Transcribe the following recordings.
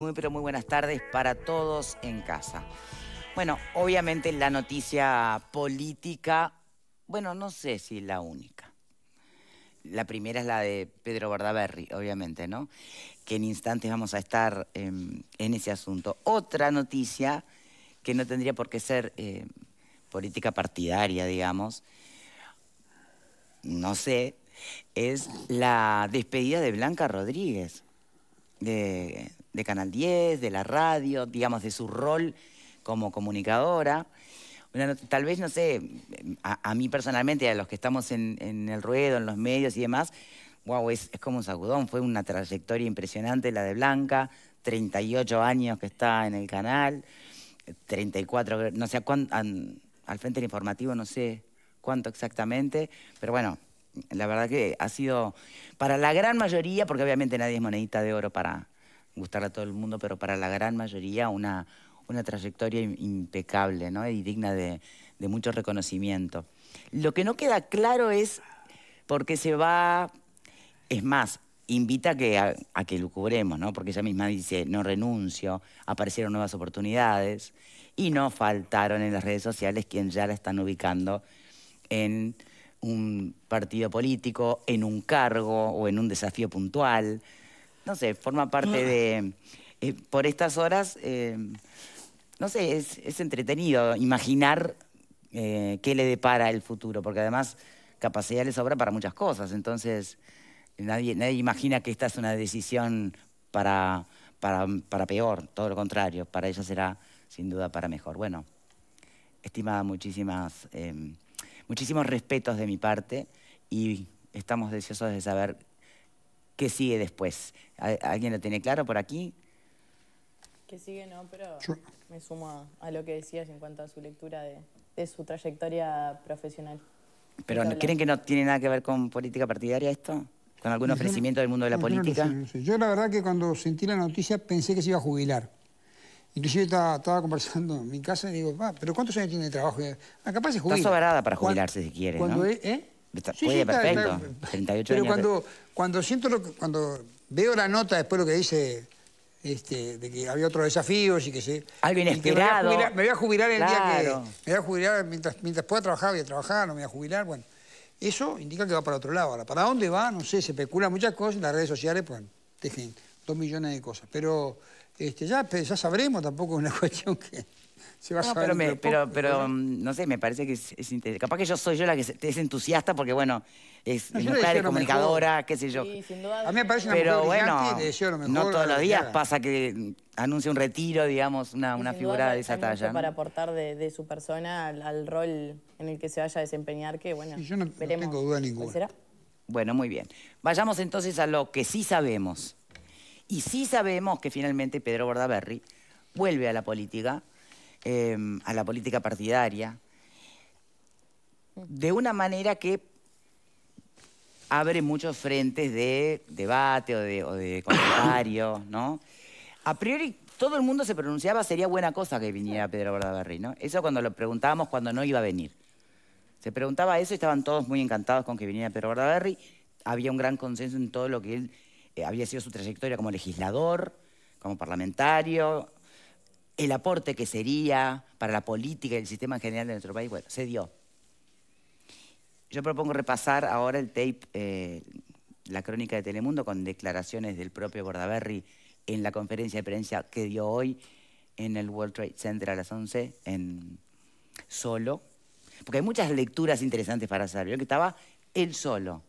Muy pero muy buenas tardes para todos en casa. Bueno, obviamente la noticia política, bueno, no sé si la única. La primera es la de Pedro Bardaberry, obviamente, ¿no? Que en instantes vamos a estar em, en ese asunto. Otra noticia que no tendría por qué ser em, política partidaria, digamos, no sé, es la despedida de Blanca Rodríguez, de, de Canal 10, de la radio, digamos, de su rol como comunicadora. tal vez, no sé, a, mí personalmente, a los que estamos en, el ruedo, en los medios y demás, wow, es, como un sacudón, fue una trayectoria impresionante la de Blanca, 38 años que está en el canal, 34, no sé, cuánto al frente del informativo, no sé cuánto exactamente, pero bueno, la verdad que ha sido para la gran mayoría, porque obviamente nadie es monedita de oro para, gustar a todo el mundo, pero para la gran mayoría una, trayectoria impecable ¿no? y digna de, mucho reconocimiento. Lo que no queda claro es por qué se va, es más, invita a que, a, que ¿no? porque ella misma dice, no renuncio, aparecieron nuevas oportunidades y no faltaron en las redes sociales quien ya la están ubicando en un partido político, en un cargo o en un desafío puntual no sé, forma parte ah. de, eh, por estas horas, eh, no sé, es, entretenido imaginar eh, qué le depara el futuro, porque además capacidad le sobra para muchas cosas, entonces nadie, nadie imagina que esta es una decisión para, para, para peor, todo lo contrario, para ella será sin duda para mejor. Bueno, estimada, muchísimas, muchísimos respetos de mi parte y estamos deseosos de saber qué sigue después. ¿Alguien lo tiene claro por aquí? Que sigue no, pero me sumo a, lo que decías en cuanto a su lectura de, su trayectoria profesional. ¿Pero creen que no tiene nada que ver con política partidaria esto? ¿Con algún ofrecimiento del mundo de la política? Yo la verdad que cuando sentí la noticia pensé que se iba a jubilar. Inclusive estaba, estaba conversando en mi casa y digo, pero ¿cuántos años tiene de trabajo? Ah, capaz Está sobrada para jubilarse si quiere, ¿no? ¿eh? sí, perfecto. pero cuando, cuando siento cuando veo la nota después lo que dice este, de que había otros desafíos y que se... alguien inesperado. Me, voy a jubilar, el día que... Me voy a jubilar mientras, pueda trabajar, voy a trabajar, no me voy a jubilar, bueno. Eso indica que va para otro lado. Ahora, ¿para dónde va? No sé, se especulan muchas cosas en las redes sociales, pues, dejen dos millones de cosas. Pero este, ya, pues, ya sabremos, tampoco es una cuestión que pero, mm, no sé, me parece que es, interesante. Capaz que yo soy yo la que es entusiasta porque, bueno, es, no, comunicadora, qué sé yo. A mí me parece una pero bueno, no todos los días pasa que anuncia un retiro, digamos, una, figura de esa talla. Para aportar de, su persona al, rol en el que se vaya a desempeñar, que bueno, yo no, tengo duda ninguna. Bueno, muy bien. Vayamos entonces a lo que sí sabemos. Y sí sabemos que finalmente Pedro Bordaberry vuelve a la política Em, a la política partidaria, mm. de una manera que abre muchos frentes de debate o de, o ¿no? A priori todo el mundo se pronunciaba, sería buena cosa que viniera Pedro Bordaberry, ¿no? Eso cuando lo preguntábamos cuando no iba a venir. Se preguntaba eso y estaban todos muy encantados con que viniera Pedro Bordaberry. Había un gran consenso en todo lo que él eh, había sido su trayectoria como legislador, como parlamentario, el aporte que sería para la política y el sistema general de nuestro país, bueno, se dio. Yo propongo repasar ahora el tape, eh, la crónica de Telemundo, con declaraciones del propio Bordaberry en la conferencia de prensa que dio hoy en el World Trade Center a las 11, en solo. Porque hay muchas lecturas interesantes para hacer. Yo que estaba él solo.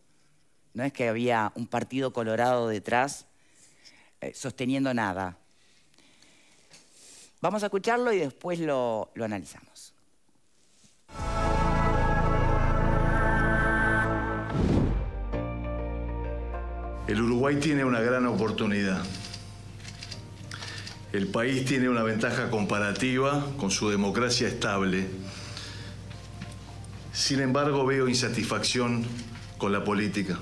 No es que había un partido colorado detrás eh, sosteniendo nada. Vamos a escucharlo y después lo, analizamos. El Uruguay tiene una gran oportunidad. El país tiene una ventaja comparativa con su democracia estable. Sin embargo, veo insatisfacción con la política.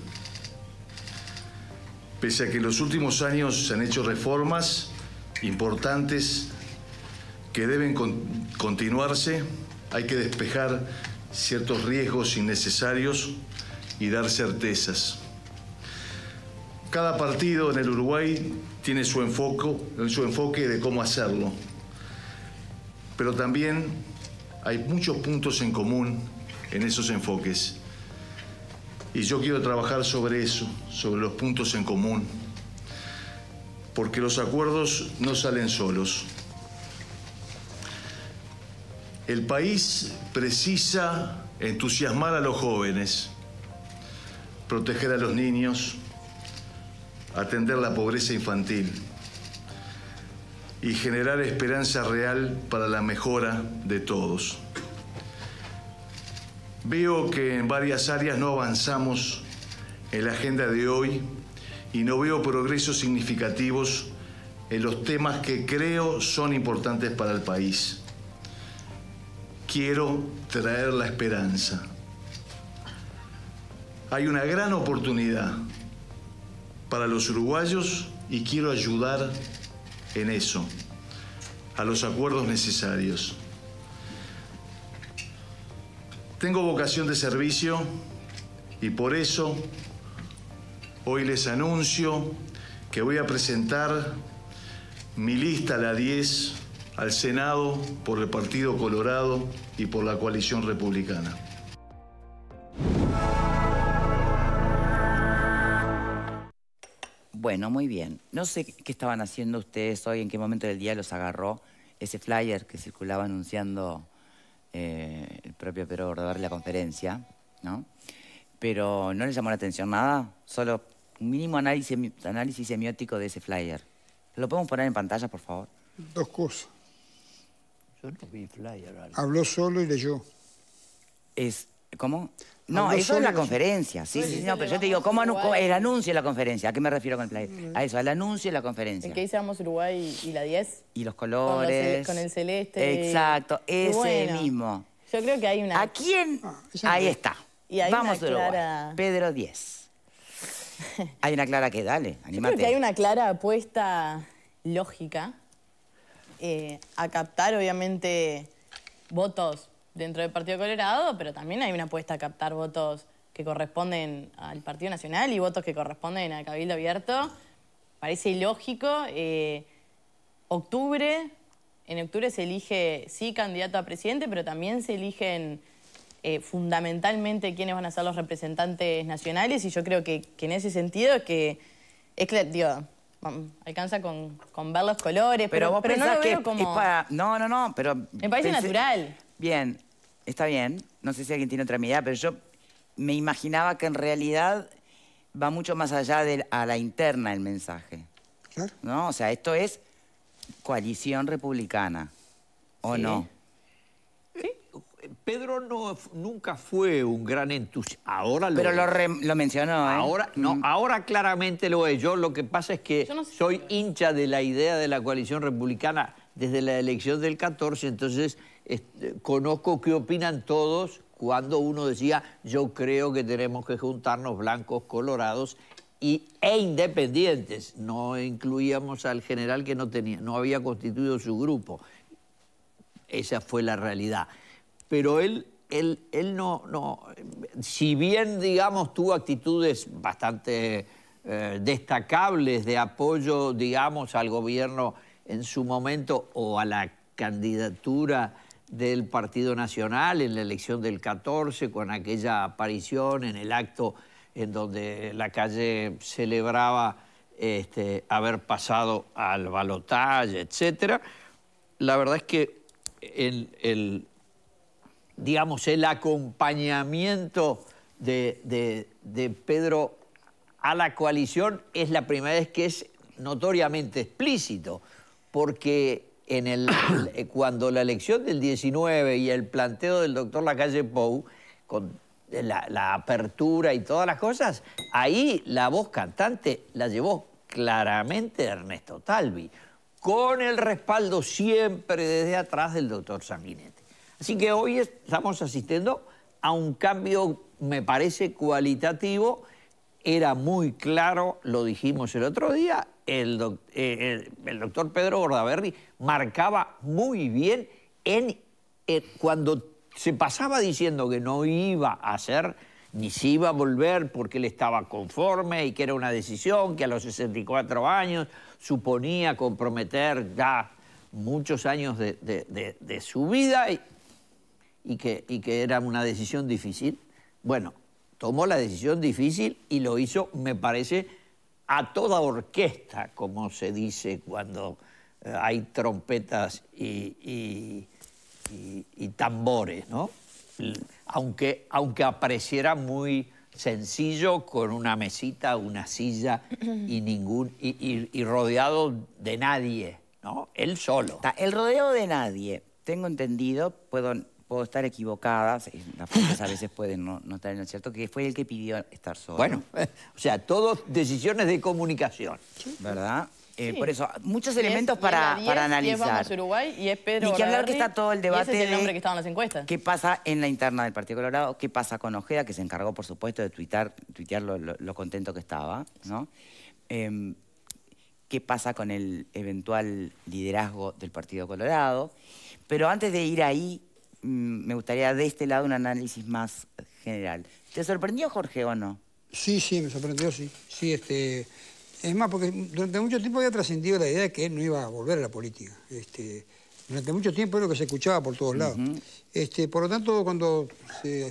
Pese a que en los últimos años se han hecho reformas importantes que deben continuarse, hay que despejar ciertos riesgos innecesarios y dar certezas. Cada partido en el Uruguay tiene su enfoque, su enfoque de cómo hacerlo, pero también hay muchos puntos en común en esos enfoques. Y yo quiero trabajar sobre eso, sobre los puntos en común, porque los acuerdos no salen solos. El país precisa entusiasmar a los jóvenes, proteger a los niños, atender la pobreza infantil y generar esperanza real para la mejora de todos. Veo que en varias áreas no avanzamos en la agenda de hoy y no veo progresos significativos en los temas que creo son importantes para el país quiero traer la esperanza. Hay una gran oportunidad para los uruguayos y quiero ayudar en eso, a los acuerdos necesarios. Tengo vocación de servicio y por eso hoy les anuncio que voy a presentar mi lista, la 10, al Senado por el Partido Colorado y por la coalición republicana. Bueno, muy bien. No sé qué estaban haciendo ustedes hoy, en qué momento del día los agarró ese flyer que circulaba anunciando eh, el propio Pedro de la conferencia, ¿no? Pero no les llamó la atención nada, solo un mínimo análisis semiótico de ese flyer. ¿Lo podemos poner en pantalla, por favor? Dos cosas. Habló solo y leyó. Es, ¿Cómo? No, eso es la conferencia. Sí, pues sí, sí, no, pero yo te digo, ¿cómo el anuncio y la conferencia? ¿A qué me refiero con el flyer? Mm. A eso, al anuncio y la conferencia. ¿En qué hicimos Uruguay y la 10? Y los colores. con el celeste. Exacto, ese mismo. Yo creo que hay una... ¿A quién? Ah, Ahí está. Y Vamos, Pedro 10. Hay una clara que dale, Yo creo que hay una clara apuesta lógica eh, a captar, obviamente, votos dentro del Partido Colorado, pero también hay una apuesta a captar votos que corresponden al Partido Nacional y votos que corresponden al Cabildo Abierto. Parece ilógico. Eh, octubre, en octubre se elige, sí, candidato a presidente, pero también se eligen eh, fundamentalmente quiénes van a ser los representantes nacionales y yo creo que, en ese sentido que es que, alcanza con, ver los colores, pero, no que es para... No, no, no, pero... Me parece natural. Bien, está bien. No sé si alguien tiene otra mirada, pero yo me imaginaba que en realidad va mucho más allá de a la interna el mensaje. ¿No? O sea, esto es coalición republicana, ¿o no? Pedro no, nunca fue un gran entusiasta. Ahora lo Pero lo, mencionó, ¿eh? Ahora, no, mm. ahora claramente lo es. Yo lo que pasa es que soy hincha de la idea de la coalición republicana desde la elección del 14, entonces este, conozco qué opinan todos cuando uno decía, yo creo que tenemos que juntarnos blancos, colorados y, e independientes. No incluíamos al general que no, tenía, no había constituido su grupo. Esa fue la realidad pero él, él, él no, no, si bien, digamos, tuvo actitudes bastante eh, destacables de apoyo, digamos, al gobierno en su momento o a la candidatura del Partido Nacional en la elección del 14, con aquella aparición en el acto en donde la calle celebraba este, haber pasado al balotaje, etc. La verdad es que en el, digamos, el acompañamiento de, Pedro a la coalición es la primera vez que es notoriamente explícito, porque en el, cuando la elección del 19 y el planteo del doctor Lacalle Pou, con eh, la, apertura y todas las cosas, ahí la voz cantante la llevó claramente Ernesto Talvi, con el respaldo siempre desde atrás del doctor Sanguinetti. Así que hoy estamos asistiendo a un cambio, me parece, cualitativo. Era muy claro, lo dijimos el otro día, el, eh, doctor Pedro Gordaberry marcaba muy bien en, eh, cuando se pasaba diciendo que no iba a hacer ni si iba a volver porque él estaba conforme y que era una decisión que a los 64 años suponía comprometer ya muchos años de, de su vida y que, y que era una decisión difícil. Bueno, tomó la decisión difícil y lo hizo, me parece, a toda orquesta, como se dice cuando eh, hay trompetas y, y, tambores, ¿no? Aunque, aunque apareciera muy sencillo con una mesita, una silla y, ningún, y, rodeado de nadie, ¿no? Él solo. el rodeo de nadie, tengo entendido, puedo puedo estar equivocada, las fotos a veces pueden no, estar en el cierto, que fue el que pidió estar solo. Bueno, o sea, todos decisiones de comunicación. ¿Verdad? Eh, por eso, muchos elementos para, para analizar. y que hablar que está todo el debate. Ese es el nombre que estaba las encuestas. ¿Qué pasa en la interna del Partido Colorado? ¿Qué pasa con Ojeda, que se encargó, por supuesto, de tuitear, lo, contento que estaba? ¿no? Em, ¿Qué pasa con el eventual liderazgo del Partido Colorado? Pero antes de ir ahí, Mm, me gustaría de este lado un análisis más general. ¿Te sorprendió Jorge o no? Sí, sí, me sorprendió, sí. Sí, este. Es más, porque durante mucho tiempo había trascendido la idea de que él no iba a volver a la política. Este, durante mucho tiempo era lo que se escuchaba por todos lados. este, por lo tanto, cuando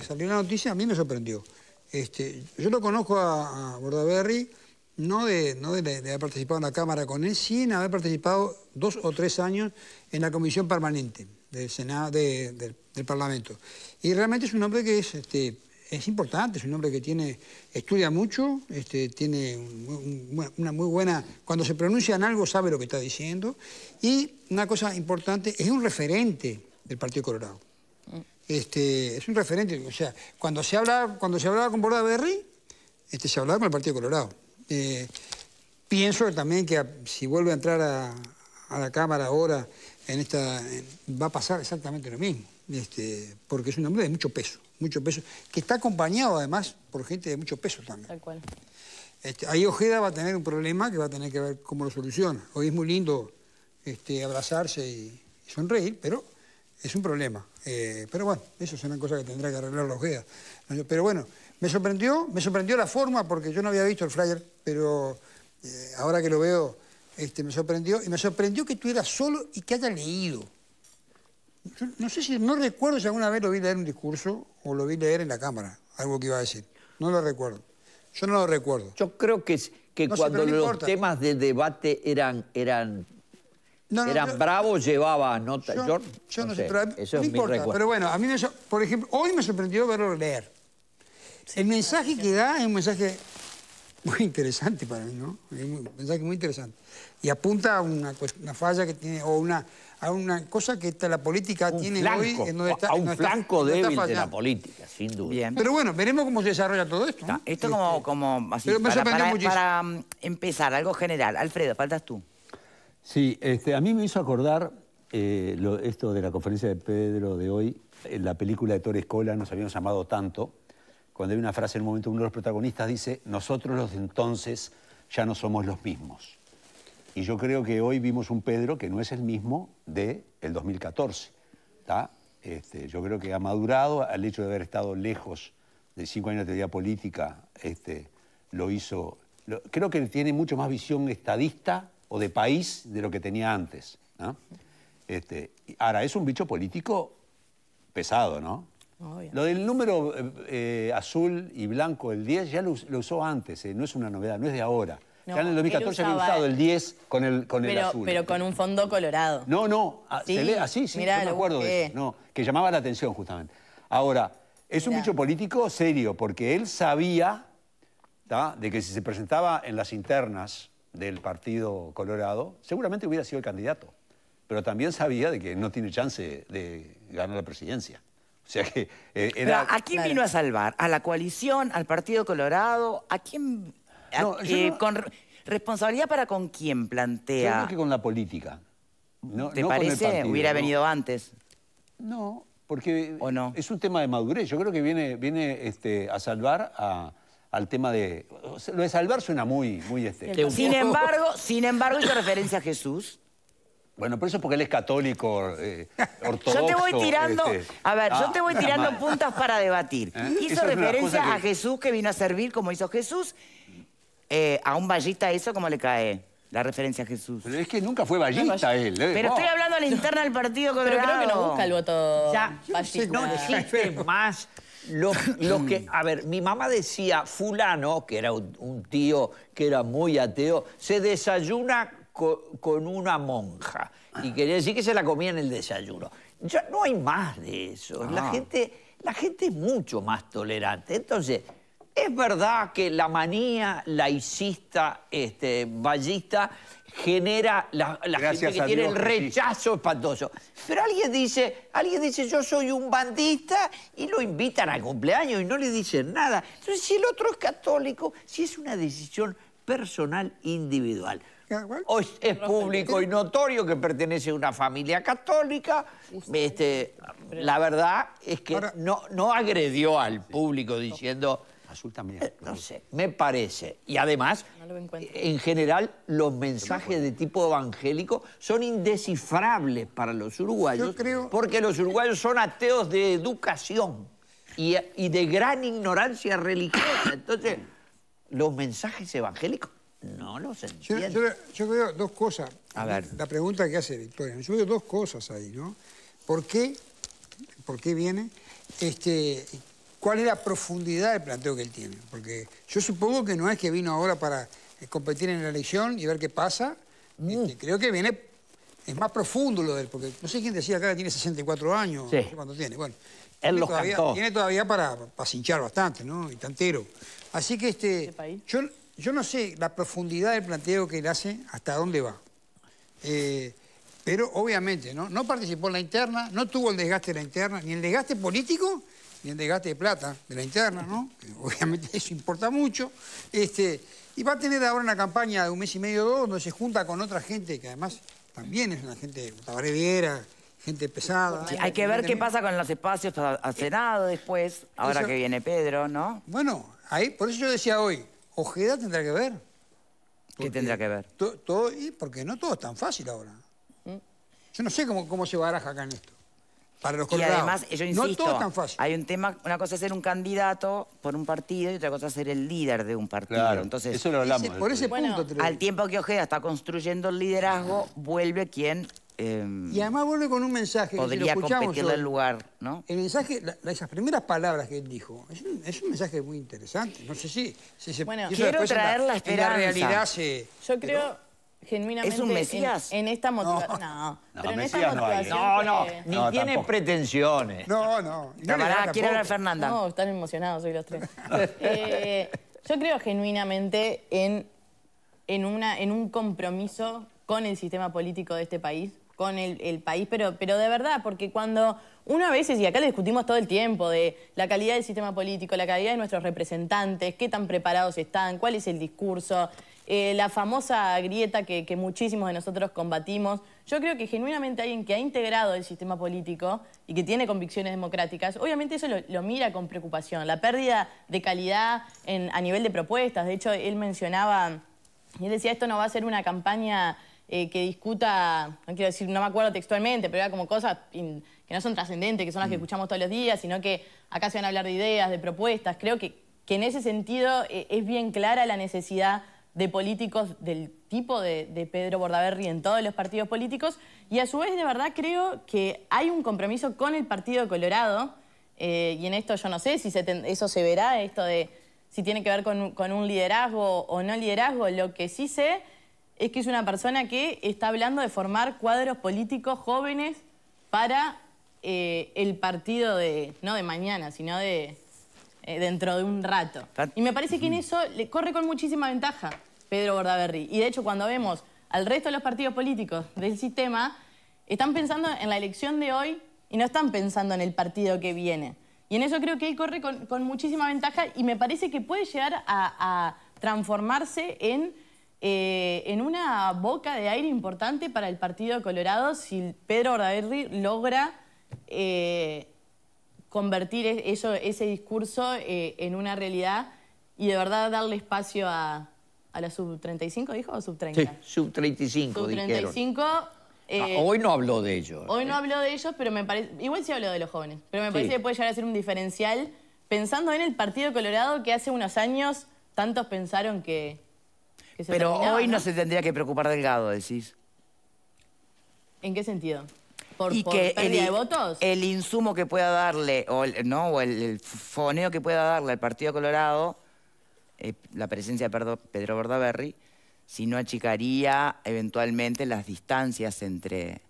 salió la noticia, a mí me sorprendió. Este, yo lo conozco a, Bordaberry, no, de, no de, haber participado en la Cámara con él, sin haber participado dos o tres años en la Comisión Permanente del Senado, del, Parlamento. Y realmente es un hombre que es, este, es importante, es un hombre que tiene, estudia mucho, este, tiene una muy buena... Cuando se pronuncia en algo sabe lo que está diciendo. Y una cosa importante, es un referente del Partido Colorado. Este, es un referente, o sea, cuando se, habla, cuando se hablaba con Bordaberry, este, se hablaba con el Partido Colorado. Eh, pienso también que si vuelve a entrar a, a la Cámara ahora en esta, va a pasar exactamente lo mismo, este, porque es un hombre de mucho peso, mucho peso, que está acompañado además por gente de mucho peso también. Este, ahí Ojeda va a tener un problema que va a tener que ver cómo lo soluciona. Hoy es muy lindo este, abrazarse y, sonreír, pero es un problema. Eh, pero bueno, eso es una cosa que tendrá que arreglar la Ojeda. Pero bueno, me sorprendió, me sorprendió la forma porque yo no había visto el flyer, pero eh, ahora que lo veo este, me sorprendió, y me sorprendió que tú eras solo y que haya leído. no sé si, no recuerdo si alguna vez lo vi leer un discurso o lo vi leer en la cámara, algo que iba a decir. No lo recuerdo. Yo no lo recuerdo. Yo creo que, que cuando los temas de debate eran, eran, eran bravos, llevaba nota. Yo, no, sé, pero Pero bueno, a mí, me, por ejemplo, hoy me sorprendió verlo leer. El mensaje que da es un mensaje muy interesante para mí, ¿no? Pensá que muy interesante. Y apunta a una, falla que tiene, o una, a una cosa que está, la política tiene hoy... donde está, a un flanco débil de la política, sin duda. Bien. Pero bueno, veremos cómo se desarrolla todo esto. esto como, este, como así, para, mm, empezar, algo general. Alfredo, faltas tú. Sí, este, a mí me hizo acordar eh, esto de la conferencia de Pedro de hoy, la película de Torres Cola, nos habíamos llamado tanto, cuando hay una frase en un momento, uno de los protagonistas dice, nosotros los de entonces ya no somos los mismos. Y yo creo que hoy vimos un Pedro que no es el mismo del 2014. Este, yo creo que ha madurado al hecho de haber estado lejos de cinco años de teoría política, este, lo hizo. creo que tiene mucho más visión estadista o de país de lo que tenía antes. Este, ahora, es un bicho político pesado, ¿no? Lo del número eh, eh, azul y blanco, el 10, ya lo, usó antes, eh, no es una novedad, no es de ahora. ya en el 2014 había usado el 10 con el, con el azul. Pero con un fondo colorado. No, no, ah, se lee así, sí, ah, Mirá, me acuerdo de eso. que llamaba la atención justamente. Ahora, es un bicho político serio, porque él sabía de que si se presentaba en las internas del Partido Colorado, seguramente hubiera sido el candidato. Pero también sabía de que no tiene chance de ganar la presidencia. O sea que eh, ¿A quién vino a salvar? ¿A la coalición? ¿Al Partido Colorado? ¿A quién? Eh, ¿Responsabilidad para con quién plantea? Yo creo que con la política. ¿Te parece? ¿Hubiera venido antes? No, porque es un tema de madurez. Yo creo que viene, viene este, a salvar al tema de... lo de salvar suena muy... muy este, Sin embargo, sin embargo, hizo referencia a Jesús. Bueno, pero eso es porque él es católico, eh, ortodoxo. Yo te voy tirando, este, a ver, yo te voy ah, tirando puntas para debatir. ¿Eh? Hizo referencia a Jesús que vino a servir como hizo Jesús. Eh, a un ballista eso cómo le cae la referencia a Jesús. Pero es que nunca fue ballista él. Pero estoy hablando a la interna del partido Colorado. Pero creo que no busca el voto ya, No existe más los, los, que, a ver, mi mamá decía, fulano, que era un, tío que era muy ateo, se desayuna con, una monja. Y quería decir que se la comía en el desayuno. Ya no hay más de eso. La, ah. gente, la gente es mucho más tolerante. Entonces, es verdad que la manía laicista, este, vallista, genera la, gente que tiene el rechazo espantoso. Pero alguien dice, alguien dice, yo soy un bandista y lo invitan al cumpleaños y no le dicen nada. Entonces, si el otro es católico, si es una decisión personal, individual. O es público y notorio que pertenece a una familia católica. Este, la verdad es que no, agredió al público diciendo... Eh, no sé, me parece. Y además, eh, en general, los mensajes de tipo evangélico son indescifrables para los uruguayos, creo... porque los uruguayos son ateos de educación y de gran ignorancia religiosa. Entonces, los mensajes evangélicos no lo entiendo. Yo, veo dos cosas. A ver. La pregunta que hace Victoria. Yo veo dos cosas ahí, ¿no? ¿Por qué? ¿Por qué viene? Este, ¿Cuál es la profundidad del planteo que él tiene? Porque yo supongo que no es que vino ahora para eh, competir en la elección y ver qué pasa. Mm. Este, creo que viene es más profundo lo de él, porque no sé quién decía acá que tiene 64 años, sí. tiene. Bueno, él todavía, tiene todavía para, cinchar hinchar bastante, ¿no? Y tantero. Así que este, yo yo no sé la profundidad del planteo que él hace, hasta dónde va. Eh, pero obviamente, ¿no? No participó en la interna, no tuvo el desgaste de la interna, ni el desgaste político, ni el desgaste de plata de la interna, ¿no? Obviamente eso importa mucho. Este, y va a tener ahora una campaña de un mes y medio o dos, donde se junta con otra gente, que además también es una gente, Tabaré gente pesada. hay que ver qué pasa con los espacios al eh, Senado después, ahora que viene Pedro, ¿no? Bueno, ahí, por eso yo decía hoy, Ojeda tendrá que ver. ¿Qué tendrá que ver? Todo y porque no todo es tan fácil ahora. ¿Mm? Yo no sé cómo, cómo se baraja acá en esto. Para los colorados. Y además, yo insisto, no todo es tan fácil. hay un tema, una cosa es ser un candidato por un partido y otra cosa es ser el líder de un partido. Claro, Entonces, eso lo hablamos. Al tiempo que Ojeda está construyendo el liderazgo, vuelve quien Em, y además vuelve con un mensaje. Podría que si el lugar, ¿no? El mensaje, la, esas primeras palabras que él dijo, es un, mensaje muy interesante. No sé si, si se Bueno, quiero traer la, esperanza. En la realidad se. Yo creo. genuinamente ¿Es un Mesías? En, esta motivación. No, no, no No, no, no, ni tiene pretensiones. No, no. quiero hablar Fernanda. No, están emocionados hoy los tres. Eh, yo creo genuinamente en, en, una, en un compromiso con el sistema político de este país con el, país, pero, pero de verdad, porque cuando uno a veces, y acá lo discutimos todo el tiempo, de la calidad del sistema político, la calidad de nuestros representantes, qué tan preparados están, cuál es el discurso, eh, la famosa grieta que, muchísimos de nosotros combatimos. Yo creo que genuinamente alguien que ha integrado el sistema político y que tiene convicciones democráticas, obviamente eso lo, mira con preocupación. La pérdida de calidad en, a nivel de propuestas. De hecho, él mencionaba, él decía, esto no va a ser una campaña eh, que discuta, no quiero decir, no me acuerdo textualmente, pero era como cosas que no son trascendentes, que son las que mm. escuchamos todos los días, sino que acá se van a hablar de ideas, de propuestas. Creo que, en ese sentido eh, es bien clara la necesidad de políticos del tipo de, Pedro Bordaberry en todos los partidos políticos. Y a su vez, de verdad, creo que hay un compromiso con el Partido Colorado, eh, y en esto yo no sé si eso se verá, esto de si tiene que ver con un liderazgo o no liderazgo, lo que sí sé es que es una persona que está hablando de formar cuadros políticos jóvenes para eh, el partido de, no de mañana, sino de eh, dentro de un rato. Y me parece que en eso le corre con muchísima ventaja Pedro Bordaberry. Y de hecho cuando vemos al resto de los partidos políticos del sistema, están pensando en la elección de hoy y no están pensando en el partido que viene. Y en eso creo que él corre con, muchísima ventaja y me parece que puede llegar a transformarse en eh, en una boca de aire importante para el Partido Colorado si Pedro Ordaberry logra eh, convertir e-, eso, ese discurso eh, en una realidad y de verdad darle espacio a, la sub-35, dijo, o sub-30? Sí, sub-35, Sub-35. Ah, hoy no habló de ellos. Hoy no habló de ellos, pero me parece... Igual sí habló de los jóvenes, pero me parece que puede llegar a ser un diferencial pensando en el Partido Colorado que hace unos años tantos pensaron que, pero hoy ¿no? se tendría que preocupar Delgado, decís. ¿En qué sentido? ¿Por, el, de votos? El insumo que pueda darle, o el, no, o el, foneo que pueda darle al Partido Colorado, eh, la presencia de Pedro, Bordaberry, si no achicaría eventualmente las distancias entre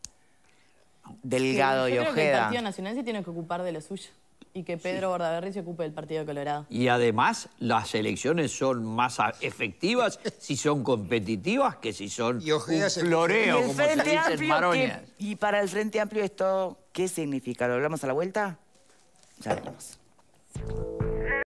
Delgado y Ojeda. el Partido Nacional se tiene que ocupar de lo suyo. Y que Pedro sí. se ocupe del partido Colorado. Y además, las elecciones son más efectivas si son competitivas que si son floreo, como se dice en y para el Frente Amplio esto, ¿qué significa? ¿Lo hablamos a la vuelta? Ya vemos.